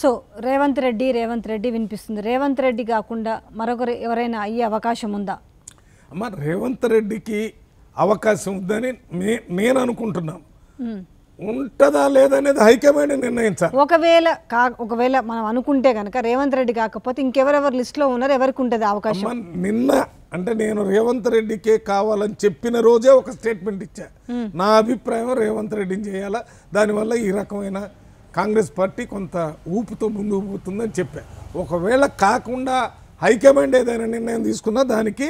So Revanth Reddy Revanth Reddy వినిపిస్తుంది రేవంత్ రెడ్డి కాకుండా మరొకరు ఎవరైనా అయ్యే అవకాశం ఉందా అమ్మ రేవంత్ రెడ్డికి అవకాశం ఉందని నేను అనుకుంటున్నాను ఉంటుందా లేదనేది హైకమాండ్ నిర్ణయించాలి ఒకవేళ కా ఒకవేళ మనం అనుకుంటే కనుక రేవంత్ రెడ్డి కాకపోతే ఇంకెవరెవరు లిస్ట్లో ఉన్నారు ఎవరికి ఉంటుంది అవకాశం నిన్న అంటే నేను రేవంత్ రెడ్డికే కావాలని చెప్పిన రోజే ఒక స్టేట్మెంట్ ఇచ్చా నా అభిప్రాయం రేవంత్ రెడ్డిని చేయాలా దానివల్ల ఈ రకమైన కాంగ్రెస్ పార్టీ కొంత ఊపుతో ముందుకు పోతుందని చెప్పా ఒకవేళ కాకుండా హైకమాండ్ ఏదైనా నిర్ణయం తీసుకున్నా దానికి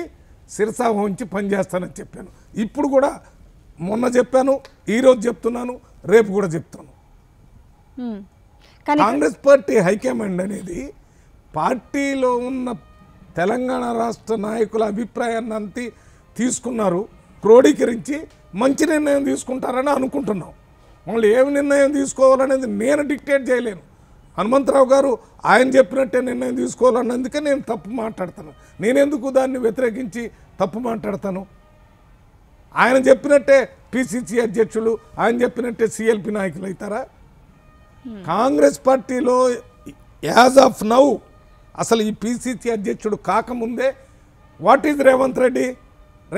శిరసా ఉంచి పనిచేస్తానని చెప్పాను ఇప్పుడు కూడా మొన్న చెప్పాను ఈరోజు చెప్తున్నాను రేపు కూడా చెప్తాను కాంగ్రెస్ పార్టీ హైకమాండ్ అనేది పార్టీలో ఉన్న తెలంగాణ రాష్ట్ర నాయకుల అభిప్రాయాన్ని తీసుకున్నారు క్రోడీకరించి మంచి నిర్ణయం తీసుకుంటారని అనుకుంటున్నాం మళ్ళీ ఏమి నిర్ణయం తీసుకోవాలనేది నేను డిక్టేట్ చేయలేను హనుమంతరావు గారు ఆయన చెప్పినట్టే నిర్ణయం తీసుకోవాలన్నందుకే నేను తప్పు మాట్లాడతాను నేనెందుకు దాన్ని వ్యతిరేకించి తప్పు మాట్లాడతాను ఆయన చెప్పినట్టే పిసిసి అధ్యక్షులు ఆయన చెప్పినట్టే సిఎల్పి నాయకులు అవుతారా కాంగ్రెస్ పార్టీలో యాజ్ ఆఫ్ నౌ అసలు ఈ పిసిసి అధ్యక్షుడు కాకముందే what is Revanth Reddy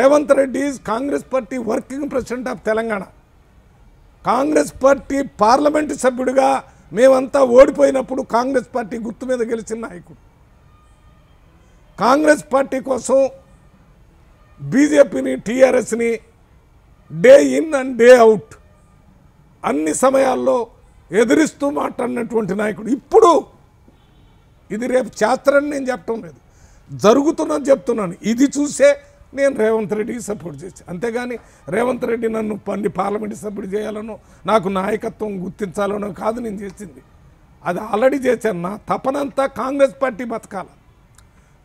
Revanth Reddy is Congress party working president of Telangana Congress party parliament సభ్యుడిగా మేమంతా ఓడిపోయినప్పుడు కాంగ్రెస్ పార్టీ గుర్తు మీద గెలిచిన నాయకుడు కాంగ్రెస్ పార్టీ కోసం బీజేపీని టీఆర్ఎస్ని day in and day out అన్ని సమయాల్లో ఎదిరిస్తూ మాట్లాడినటువంటి నాయకుడు ఇప్పుడు ఇది రేపు చేస్తారని నేను చెప్పడం లేదు జరుగుతున్నది చెప్తున్నాను ఇది చూసే నేను రేవంత్ రెడ్డికి సపోర్ట్ చేశాను అంతేగాని రేవంత్ రెడ్డి నన్ను పన్ని పార్లమెంట్ సభ్యుడు చేయాలనో నాకు నాయకత్వం గుర్తించాలనో కాదు నేను చేసింది అది ఆల్రెడీ చేశాను నా తపనంతా కాంగ్రెస్ పార్టీ బతకాల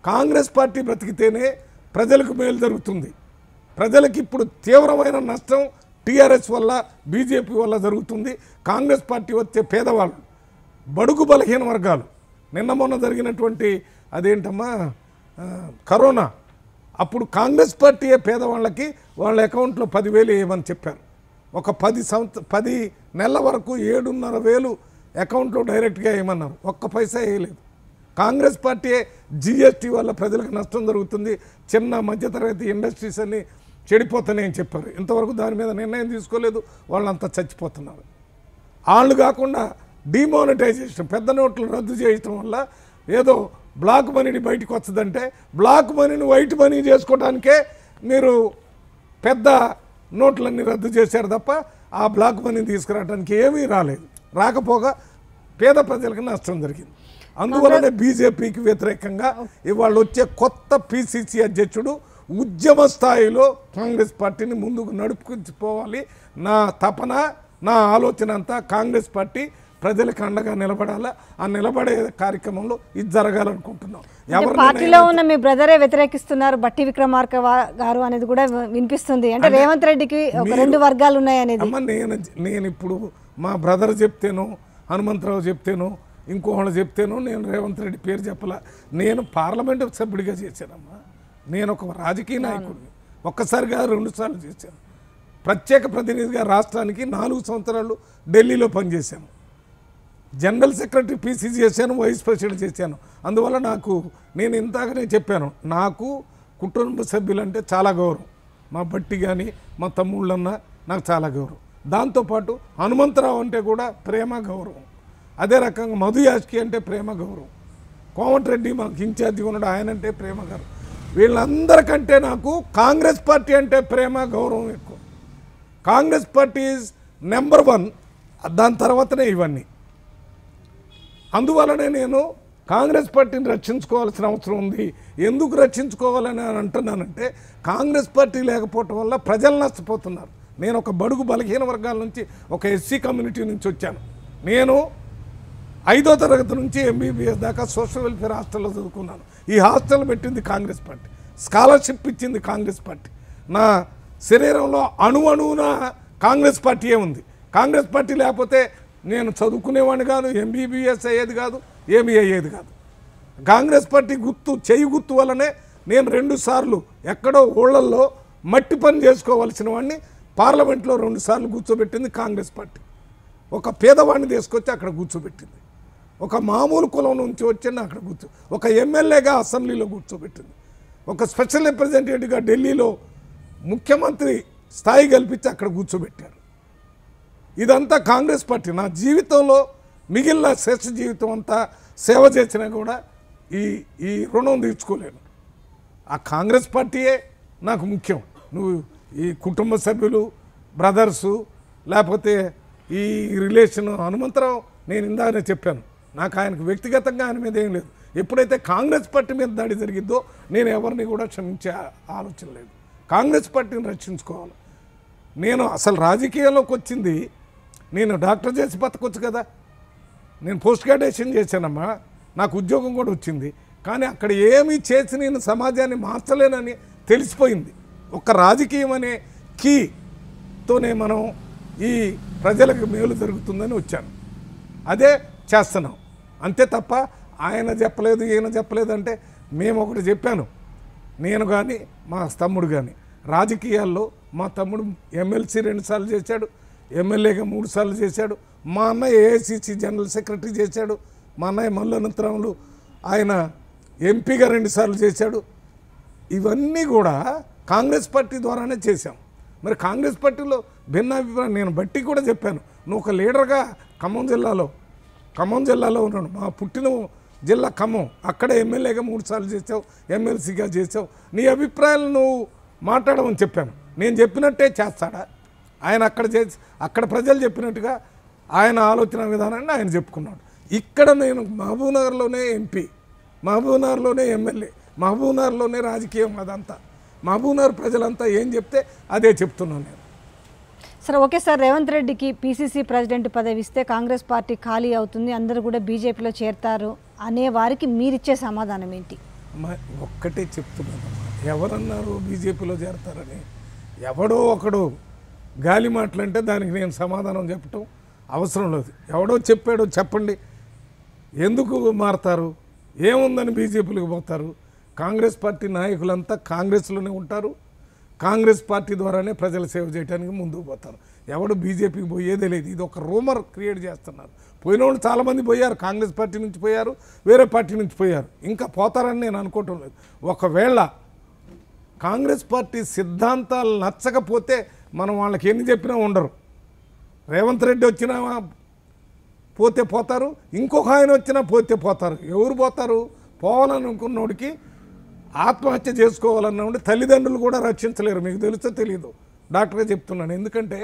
కాంగ్రెస్ పార్టీ బ్రతికితేనే ప్రజలకు మేలు జరుగుతుంది ప్రజలకు ఇప్పుడు తీవ్రమైన నష్టం టీఆర్ఎస్ వల్ల బీజేపీ వల్ల జరుగుతుంది కాంగ్రెస్ పార్టీ వచ్చే పేదవాళ్ళు బడుగు బలహీన వర్గాలు నిన్న మొన్న జరిగినటువంటి అదేంటమ్మా కరోనా అప్పుడు కాంగ్రెస్ పార్టీయే పేదవాళ్ళకి వాళ్ళ అకౌంట్లో పదివేలు వేయమని చెప్పారు ఒక పది సంవత్ పది నెలల వరకు ఏడున్నర వేలు అకౌంట్లో డైరెక్ట్గా వేయమన్నారు ఒక్క పైసా వేయలేదు కాంగ్రెస్ పార్టీయే జిఎస్టీ వల్ల ప్రజలకు నష్టం జరుగుతుంది చిన్న మధ్యతరగతి ఇండస్ట్రీస్ అన్ని చెడిపోతాయని చెప్పారు ఇంతవరకు దాని మీద నిర్ణయం తీసుకోలేదు వాళ్ళంతా చచ్చిపోతున్నారు వాళ్ళు కాకుండా డిమానిటైజేషన్ పెద్ద నోట్లు రద్దు చేయటం వల్ల ఏదో బ్లాక్ మనీని బయటకు వస్తుందంటే బ్లాక్ మనీని వైట్ మనీ చేసుకోవడానికే మీరు పెద్ద నోట్లన్నీ రద్దు చేశారు తప్ప ఆ బ్లాక్ మనీని తీసుకురావడానికి ఏమీ రాలేదు రాకపోగా పేద ప్రజలకు నష్టం జరిగింది అందువలనే బీజేపీకి వ్యతిరేకంగా ఇవాళ వచ్చే కొత్త పిసిసి అధ్యక్షుడు ఉద్యమ స్థాయిలో కాంగ్రెస్ పార్టీని ముందుకు నడుపుకుపోవాలి నా తపన నా ఆలోచన అంతా కాంగ్రెస్ పార్టీ ప్రజలకు అండగా నిలబడాలా ఆ నిలబడే కార్యక్రమంలో ఇది జరగాలనుకుంటున్నాం పార్టీలో ఉన్న మీ బ్రదరే వ్యతిరేకిస్తున్నారు బట్టి విక్రమార్క గారు అనేది కూడా వినిపిస్తుంది అంటే రేవంత్ రెడ్డికి రెండు వర్గాలు ఉన్నాయనేది అమ్మ నేను నేను ఇప్పుడు మా బ్రదర్ చెప్తేను హనుమంతరావు చెప్తేను ఇంకోహి చెప్తేను నేను రేవంత్ రెడ్డి పేరు చెప్పలా నేను పార్లమెంటు సభ్యుడిగా చేశానమ్మా నేను ఒక రాజకీయ నాయకుడిని ఒక్కసారిగా రెండుసార్లు చేశాను ప్రత్యేక ప్రతినిధిగా రాష్ట్రానికి నాలుగు సంవత్సరాలు ఢిల్లీలో పనిచేశాము జనరల్ సెక్రటరీ పీసీ చేశాను వైస్ ప్రెసిడెంట్ చేశాను అందువల్ల నాకు నేను నేను చెప్పాను నాకు కుటుంబ సభ్యులంటే చాలా గౌరవం మా బట్టి కానీ మా తమ్ముళ్ళన్నా నాకు చాలా గౌరవం దాంతోపాటు హనుమంతరావు అంటే కూడా ప్రేమ గౌరవం అదే రకంగా యాజ్కి అంటే ప్రేమ గౌరవం కోమటిరెడ్డి మాకు ఇన్ఛార్జిగా ఉన్నాడు ఆయన అంటే ప్రేమ గౌరవం వీళ్ళందరికంటే నాకు కాంగ్రెస్ పార్టీ అంటే ప్రేమ గౌరవం ఎక్కువ Congress party is number one దాని తర్వాతనే ఇవన్నీ అందువలనే నేను కాంగ్రెస్ పార్టీని రక్షించుకోవాల్సిన అవసరం ఉంది ఎందుకు రక్షించుకోవాలని అంటున్నానంటే కాంగ్రెస్ పార్టీ లేకపోవటం వల్ల ప్రజలు నష్టపోతున్నారు నేను ఒక బడుగు బలహీన వర్గాల నుంచి ఒక ఎస్సీ కమ్యూనిటీ నుంచి వచ్చాను నేను ఐదో తరగతి నుంచి ఎంబీబీఎస్ దాకా సోషల్ వెల్ఫేర్ హాస్టల్లో చదువుకున్నాను ఈ హాస్టల్ పెట్టింది కాంగ్రెస్ పార్టీ స్కాలర్షిప్ ఇచ్చింది కాంగ్రెస్ పార్టీ నా శరీరంలో అణువణువున కాంగ్రెస్ పార్టీయే ఉంది కాంగ్రెస్ పార్టీ లేకపోతే నేను చదువుకునేవాడిని కాదు ఎంబీబీఎస్ అయ్యేది కాదు ఏమీ అయ్యేది కాదు కాంగ్రెస్ పార్టీ గుర్తు చేయి గుర్తు వల్లనే నేను రెండుసార్లు ఎక్కడో ఊళ్ళల్లో మట్టి పని చేసుకోవాల్సిన వాడిని పార్లమెంట్లో రెండుసార్లు కూర్చోబెట్టింది కాంగ్రెస్ పార్టీ ఒక పేదవాడిని తీసుకొచ్చి అక్కడ కూర్చోబెట్టింది ఒక మామూలు కులం నుంచి వచ్చిన అక్కడ కూర్చో ఒక ఎమ్మెల్యేగా అసెంబ్లీలో కూర్చోబెట్టింది ఒక స్పెషల్ రిప్రజెంటేటివ్గా ఢిల్లీలో ముఖ్యమంత్రి స్థాయి కల్పించి అక్కడ కూర్చోబెట్టారు ఇదంతా కాంగ్రెస్ పార్టీ నా జీవితంలో మిగిలిన శ్రేష్ఠ జీవితం అంతా సేవ చేసినా కూడా ఈ ఈ రుణం తీర్చుకోలేను ఆ కాంగ్రెస్ పార్టీయే నాకు ముఖ్యం నువ్వు ఈ కుటుంబ సభ్యులు బ్రదర్సు లేకపోతే ఈ రిలేషన్ హనుమంతరావు నేను ఇందాకనే చెప్పాను నాకు ఆయనకు వ్యక్తిగతంగా ఆయన మీద ఏం లేదు ఎప్పుడైతే కాంగ్రెస్ పార్టీ మీద దాడి జరిగిద్దో నేను ఎవరిని కూడా క్షమించే ఆలోచన లేదు కాంగ్రెస్ పార్టీని రక్షించుకోవాలి నేను అసలు రాజకీయాల్లోకి వచ్చింది నేను డాక్టర్ చేసి బతకొచ్చు కదా నేను పోస్ట్ గ్రాడ్యుయేషన్ చేశానమ్మా నాకు ఉద్యోగం కూడా వచ్చింది కానీ అక్కడ ఏమీ చేసి నేను సమాజాన్ని మార్చలేనని తెలిసిపోయింది ఒక రాజకీయం అనే కీతోనే మనం ఈ ప్రజలకు మేలు జరుగుతుందని వచ్చాను అదే చేస్తున్నాం అంతే తప్ప ఆయన చెప్పలేదు ఈయన చెప్పలేదు అంటే మేము ఒకటి చెప్పాను నేను కానీ మా తమ్ముడు కానీ రాజకీయాల్లో మా తమ్ముడు ఎమ్మెల్సీ రెండుసార్లు చేశాడు ఎమ్మెల్యేగా మూడుసార్లు చేశాడు మా అన్నయ్య ఏఐసిసి జనరల్ సెక్రటరీ చేశాడు మా అన్నయ్య మల్లనంతరాములు ఆయన ఎంపీగా రెండుసార్లు చేశాడు ఇవన్నీ కూడా కాంగ్రెస్ పార్టీ ద్వారానే చేశాం మరి కాంగ్రెస్ పార్టీలో భిన్నాభిప్రాయం నేను బట్టి కూడా చెప్పాను నువ్వు ఒక లీడర్గా ఖమ్మం జిల్లాలో ఖమ్మం జిల్లాలో ఉన్నాడు మా పుట్టిన జిల్లా ఖమ్మం అక్కడ ఎమ్మెల్యేగా మూడుసార్లు చేసావు ఎమ్మెల్సీగా చేసావు నీ అభిప్రాయాలు నువ్వు మాట్లాడమని చెప్పాను నేను చెప్పినట్టే చేస్తాడా ఆయన అక్కడ చేసి అక్కడ ప్రజలు చెప్పినట్టుగా ఆయన ఆలోచన విధానాన్ని ఆయన చెప్పుకున్నాడు ఇక్కడ నేను మహబూబ్నగర్లోనే ఎంపీ మహబూబ్నగర్లోనే ఎమ్మెల్యే మహబూబ్నగర్లోనే రాజకీయం అదంతా మహబూబ్నగర్ ప్రజలంతా ఏం చెప్తే అదే చెప్తున్నాను నేను సరే ఓకే సార్ రేవంత్ రెడ్డికి పీసీసీ ప్రెసిడెంట్ పదవి ఇస్తే కాంగ్రెస్ పార్టీ ఖాళీ అవుతుంది అందరూ కూడా బీజేపీలో చేరతారు అనే వారికి మీరిచ్చే సమాధానం ఏంటి ఒక్కటే చెప్తున్నాను ఎవరన్నారు బీజేపీలో చేరతారని ఎవడో ఒకడు గాలి మాటలంటే దానికి నేను సమాధానం చెప్పటం అవసరం లేదు ఎవడో చెప్పాడో చెప్పండి ఎందుకు మారతారు ఏముందని బీజేపీలకు పోతారు కాంగ్రెస్ పార్టీ నాయకులంతా కాంగ్రెస్లోనే ఉంటారు కాంగ్రెస్ పార్టీ ద్వారానే ప్రజల సేవ చేయడానికి ముందుకు పోతారు ఎవడు బీజేపీకి పోయేదే లేదు ఇది ఒక రూమర్ క్రియేట్ చేస్తున్నారు పోయిన వాళ్ళు చాలామంది పోయారు కాంగ్రెస్ పార్టీ నుంచి పోయారు వేరే పార్టీ నుంచి పోయారు ఇంకా పోతారని నేను అనుకోవటం లేదు ఒకవేళ కాంగ్రెస్ పార్టీ సిద్ధాంతాలు నచ్చకపోతే మనం వాళ్ళకి ఎన్ని చెప్పినా ఉండరు రేవంత్ రెడ్డి వచ్చినా పోతే పోతారు ఇంకొక ఆయన వచ్చినా పోతే పోతారు ఎవరు పోతారు పోవాలనుకున్నోడికి ఆత్మహత్య చేసుకోవాలన్నోడి తల్లిదండ్రులు కూడా రక్షించలేరు మీకు తెలుసో తెలియదు డాక్టర్గా చెప్తున్నాను ఎందుకంటే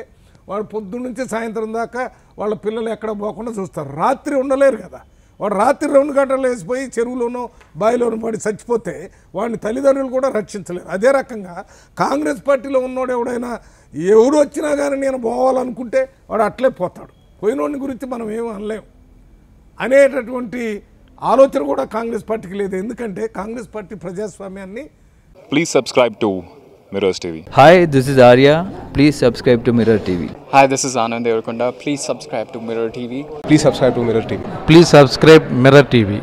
వాళ్ళు పొద్దున్నుంచి సాయంత్రం దాకా వాళ్ళ పిల్లలు ఎక్కడ పోకుండా చూస్తారు రాత్రి ఉండలేరు కదా వాడు రాత్రి రెండు గంటలు వేసిపోయి చెరువులోనో బాయిలోనూ పడి చచ్చిపోతే వాడిని తల్లిదండ్రులు కూడా రక్షించలేరు అదే రకంగా కాంగ్రెస్ పార్టీలో ఉన్నోడు ఎవడైనా ఎవరు వచ్చినా కానీ నేను పోవాలనుకుంటే వాడు అట్లే పోతాడు పోయినోడిని గురించి మనం ఏం అనలేం అనేటటువంటి ఆలోచన కూడా కాంగ్రెస్ పార్టీకి లేదు ఎందుకంటే కాంగ్రెస్ పార్టీ ప్రజాస్వామ్యాన్ని please subscribe to Mirrors TV. Hi, this is Arya. Please subscribe to Mirror TV. Hi, this is Anand Devarkonda. Please subscribe to Mirror TV. Please subscribe to Mirror TV. Please subscribe Mirror TV.